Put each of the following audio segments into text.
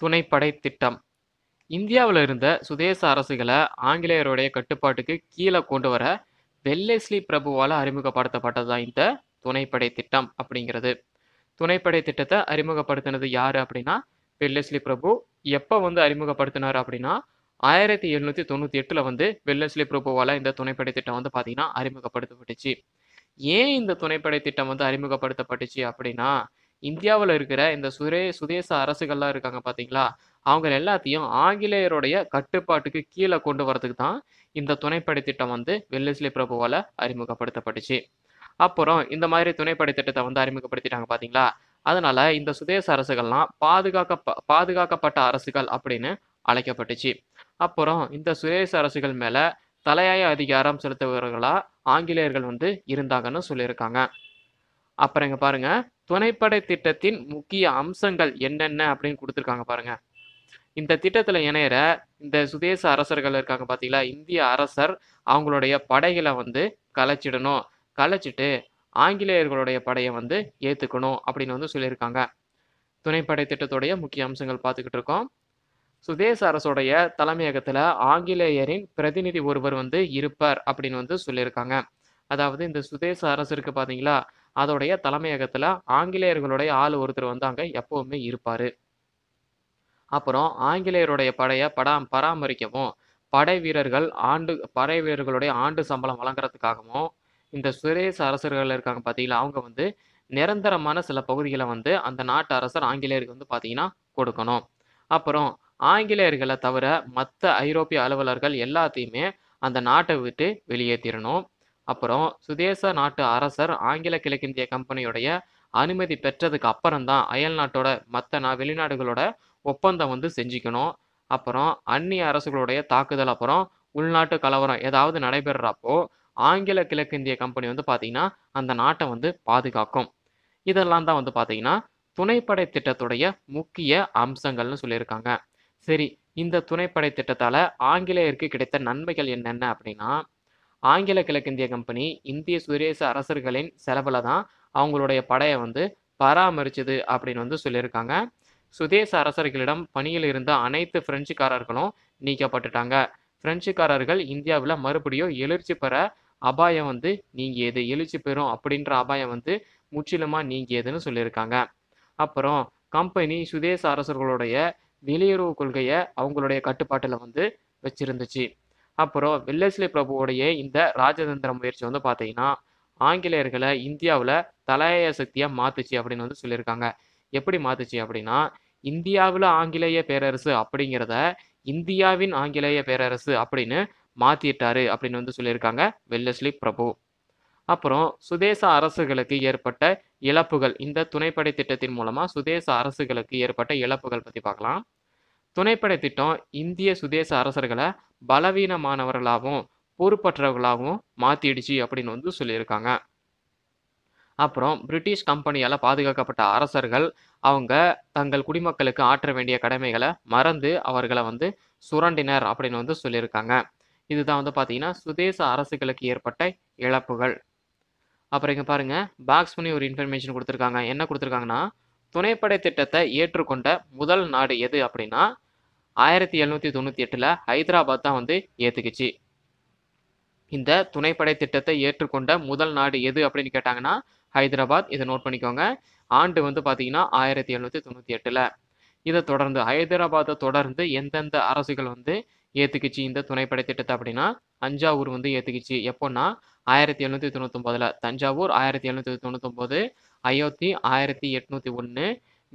துணைப்படை திட்டம் இந்தியாவில் இருந்த சுதேச அரசுகளை ஆங்கிலேயருடைய கட்டுப்பாட்டுக்கு கீழே கொண்டு வர வெல்லெஸ்லி பிரபுவால் அறிமுகப்படுத்தப்பட்டது தான் இந்த துணைப்படை திட்டம் அப்படிங்கிறது துணைப்படை திட்டத்தை அறிமுகப்படுத்தினது யார் அப்படின்னா வெள்ளேஸ்லி பிரபு எப்போ வந்து அறிமுகப்படுத்தினார் அப்படின்னா ஆயிரத்தி எழுநூத்தி தொண்ணூத்தி எட்டுல வந்து வெல்லஸ்லி புரோபோவால இந்த துணைப்படை திட்டம் வந்து பாத்தீங்கன்னா அறிமுகப்படுத்தப்பட்டுச்சு ஏன் இந்த துணைப்படை திட்டம் வந்து அறிமுகப்படுத்தப்பட்டுச்சு அப்படின்னா இந்தியாவில் இருக்கிற இந்த சுரே சுதேச அரசுகள்லாம் இருக்காங்க பார்த்தீங்களா அவங்க எல்லாத்தையும் ஆங்கிலேயருடைய கட்டுப்பாட்டுக்கு கீழே கொண்டு வரதுக்கு தான் இந்த துணைப்படை திட்டம் வந்து வெல்லஸ்லி பிரபுவால் அறிமுகப்படுத்தப்பட்டுச்சு அப்புறம் இந்த மாதிரி துணைப்படை திட்டத்தை வந்து அறிமுகப்படுத்திட்டாங்க பார்த்தீங்களா அதனால இந்த சுதேச அரசுகள்லாம் பாதுகாக்க பாதுகாக்கப்பட்ட அரசுகள் அப்படின்னு அழைக்கப்பட்டுச்சு அப்புறம் இந்த சுரேச அரசுகள் மேலே தலையாய அதிகாரம் செலுத்துபவர்களாக ஆங்கிலேயர்கள் வந்து இருந்தாங்கன்னு சொல்லியிருக்காங்க அப்புறம் இங்கே பாருங்கள் துணைப்படை திட்டத்தின் முக்கிய அம்சங்கள் என்னென்ன அப்படின்னு கொடுத்துருக்காங்க பாருங்கள் இந்த திட்டத்தில் இணையற இந்த சுதேச அரசர்கள் இருக்காங்க பார்த்தீங்களா இந்திய அரசர் அவங்களுடைய படைகளை வந்து கலைச்சிடணும் கலைச்சிட்டு ஆங்கிலேயர்களுடைய படையை வந்து ஏற்றுக்கணும் அப்படின்னு வந்து சொல்லியிருக்காங்க துணைப்படை திட்டத்துடைய முக்கிய அம்சங்கள் பார்த்துக்கிட்டு இருக்கோம் சுதேச அரசுடைய தலைமையகத்தில் ஆங்கிலேயரின் பிரதிநிதி ஒருவர் வந்து இருப்பார் அப்படின்னு வந்து சொல்லியிருக்காங்க அதாவது இந்த சுதேச அரசு இருக்கு பார்த்தீங்களா அதோடைய தலைமையகத்தில் ஆங்கிலேயர்களுடைய ஆள் ஒருத்தர் வந்து அங்கே எப்போவுமே இருப்பார் அப்புறம் ஆங்கிலேயருடைய படையை படா பராமரிக்கவும் படை வீரர்கள் ஆண்டு படை வீரர்களுடைய ஆண்டு சம்பளம் வழங்குறதுக்காகவும் இந்த சுதேச அரசர்கள் இருக்காங்க பார்த்தீங்களா அவங்க வந்து நிரந்தரமான சில பகுதிகளை வந்து அந்த நாட்டு அரசர் ஆங்கிலேயருக்கு வந்து பார்த்தீங்கன்னா கொடுக்கணும் அப்புறம் ஆங்கிலேயர்களை தவிர மற்ற ஐரோப்பிய அலுவலர்கள் எல்லாத்தையுமே அந்த நாட்டை விட்டு வெளியேற்றிடணும் அப்புறம் சுதேச நாட்டு அரசர் ஆங்கில கிழக்கிந்திய கம்பெனியுடைய அனுமதி பெற்றதுக்கு அப்புறம் தான் அயல் நாட்டோட மற்ற நா வெளிநாடுகளோட ஒப்பந்தம் வந்து செஞ்சுக்கணும் அப்புறம் அந்நிய அரசுகளுடைய தாக்குதல் அப்புறம் உள்நாட்டு கலவரம் ஏதாவது நடைபெறுறப்போ ஆங்கில கிழக்கிந்திய கம்பெனி வந்து பார்த்திங்கன்னா அந்த நாட்டை வந்து பாதுகாக்கும் இதெல்லாம் தான் வந்து பார்த்திங்கன்னா துணைப்படை திட்டத்துடைய முக்கிய அம்சங்கள்னு சொல்லியிருக்காங்க சரி இந்த துணைப்படை திட்டத்தால் ஆங்கிலேயருக்கு கிடைத்த நன்மைகள் என்னென்ன அப்படின்னா ஆங்கில கிழக்கிந்திய கம்பெனி இந்திய சுதேச அரசர்களின் செலவில் தான் அவங்களுடைய படையை வந்து பராமரிச்சது அப்படின்னு வந்து சொல்லியிருக்காங்க சுதேச அரசர்களிடம் பணியில் இருந்த அனைத்து பிரெஞ்சுக்காரர்களும் நீக்கப்பட்டுட்டாங்க பிரெஞ்சுக்காரர்கள் இந்தியாவில் மறுபடியும் எழுச்சி பெற அபாயம் வந்து நீங்கியது எழுச்சி பெறும் அப்படின்ற அபாயம் வந்து முற்றிலுமாக நீங்கியதுன்னு சொல்லியிருக்காங்க அப்புறம் கம்பெனி சுதேச அரசர்களுடைய வெளியுறவு கொள்கையை அவங்களுடைய கட்டுப்பாட்டில் வந்து வச்சிருந்துச்சு அப்புறம் வெல்லஸ்லி பிரபுவோடைய இந்த ராஜதந்திர முயற்சி வந்து பார்த்தீங்கன்னா ஆங்கிலேயர்களை இந்தியாவில் தலையாய சக்தியாக மாற்றுச்சு அப்படின்னு வந்து சொல்லியிருக்காங்க எப்படி மாற்றுச்சு அப்படின்னா இந்தியாவில் ஆங்கிலேய பேரரசு அப்படிங்கிறத இந்தியாவின் ஆங்கிலேய பேரரசு அப்படின்னு மாற்றிட்டாரு அப்படின்னு வந்து சொல்லியிருக்காங்க வெல்லஸ்லி பிரபு அப்புறம் சுதேச அரசுகளுக்கு ஏற்பட்ட இழப்புகள் இந்த துணைப்படை திட்டத்தின் மூலமாக சுதேச அரசுகளுக்கு ஏற்பட்ட இழப்புகள் பற்றி பார்க்கலாம் துணைப்படை திட்டம் இந்திய சுதேச அரசர்களை பலவீனமானவர்களாகவும் பொறுப்பற்றவர்களாகவும் மாற்றிடுச்சு அப்படின்னு வந்து சொல்லியிருக்காங்க அப்புறம் பிரிட்டிஷ் கம்பெனியால் பாதுகாக்கப்பட்ட அரசர்கள் அவங்க தங்கள் குடிமக்களுக்கு ஆற்ற வேண்டிய கடமைகளை மறந்து அவர்களை வந்து சுரண்டினர் அப்படின்னு வந்து சொல்லியிருக்காங்க இதுதான் வந்து பார்த்தீங்கன்னா சுதேச அரசுகளுக்கு ஏற்பட்ட இழப்புகள் அப்புறம் இங்கே பாருங்கள் பாக்ஸ் பண்ணி ஒரு இன்ஃபர்மேஷன் கொடுத்துருக்காங்க என்ன கொடுத்துருக்காங்கன்னா துணைப்படை திட்டத்தை ஏற்றுக்கொண்ட முதல் நாடு எது அப்படின்னா ஆயிரத்தி எழுநூற்றி தொண்ணூற்றி எட்டில் ஹைதராபாத் தான் வந்து ஏற்றுக்குச்சு இந்த துணைப்படை திட்டத்தை ஏற்றுக்கொண்ட முதல் நாடு எது அப்படின்னு கேட்டாங்கன்னா ஹைதராபாத் இதை நோட் பண்ணிக்கோங்க ஆண்டு வந்து பார்த்தீங்கன்னா ஆயிரத்தி எழுநூற்றி தொண்ணூற்றி எட்டில் இதை தொடர்ந்து ஹைதராபாத்தை தொடர்ந்து எந்தெந்த அரசுகள் வந்து ஏற்றுக்கிச்சு இந்த துணைப்படை திட்டத்தை அப்படின்னா தஞ்சாவூர் வந்து ஏற்றுக்கிச்சு எப்போன்னா ஆயிரத்தி எழுநூத்தி தொண்ணூத்தொம்போதில் தஞ்சாவூர் ஆயிரத்தி எழுநூத்தி தொண்ணூத்தொம்போது அயோத்தி ஆயிரத்தி எட்நூற்றி ஒன்று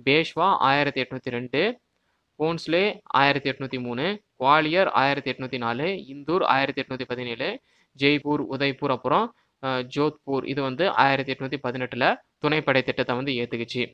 பேஷ்வா ஆயிரத்தி எட்நூத்தி ரெண்டு போன்ஸ்லே ஆயிரத்தி எட்நூத்தி மூணு குவாலியர் ஆயிரத்தி எட்நூத்தி நாலு இந்தூர் ஆயிரத்தி எட்நூற்றி பதினேழு ஜெய்ப்பூர் உதய்பூர் அப்புறம் ஜோத்பூர் இது வந்து ஆயிரத்தி எட்நூத்தி பதினெட்டில் துணைப்படை திட்டத்தை வந்து ஏற்றுக்குச்சு